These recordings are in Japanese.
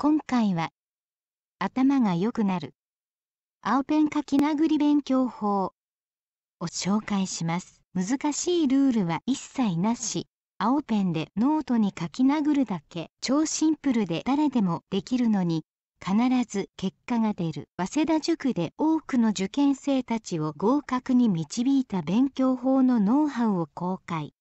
今回は、頭が良くなる、青ペン書き殴り勉強法を紹介します。難しいルールは一切なし。青ペンでノートに書き殴るだけ。超シンプルで誰でもできるのに、必ず結果が出る。早稲田塾で多くの受験生たちを合格に導いた勉強法のノウハウを公開。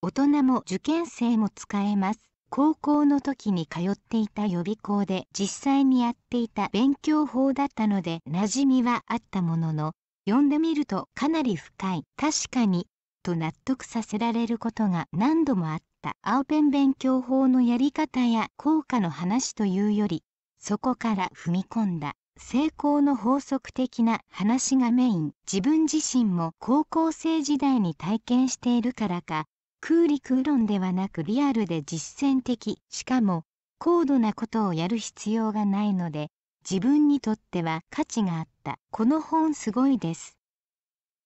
大人も受験生も使えます。高校の時に通っていた予備校で実際にやっていた勉強法だったので馴染みはあったものの読んでみるとかなり深い確かにと納得させられることが何度もあった青ペン勉強法のやり方や効果の話というよりそこから踏み込んだ成功の法則的な話がメイン自分自身も高校生時代に体験しているからか空陸論ではなくリアルで実践的しかも高度なことをやる必要がないので自分にとっては価値があったこの本すごいです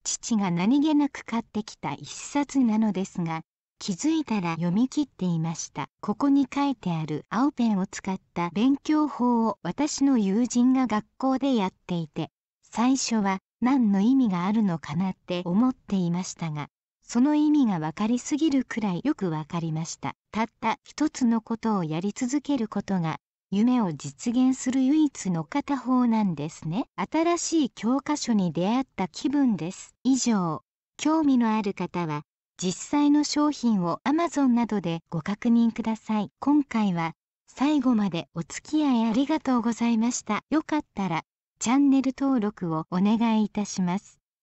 父が何気なく買ってきた一冊なのですが気づいたら読み切っていましたここに書いてある青ペンを使った勉強法を私の友人が学校でやっていて最初は何の意味があるのかなって思っていましたがその意味が分かりすぎるくらいよく分かりましたたった一つのことをやり続けることが夢を実現する唯一の片方なんですね新しい教科書に出会った気分です以上興味のある方は実際の商品を Amazon などでご確認ください今回は最後までお付き合いありがとうございましたよかったらチャンネル登録をお願いいたします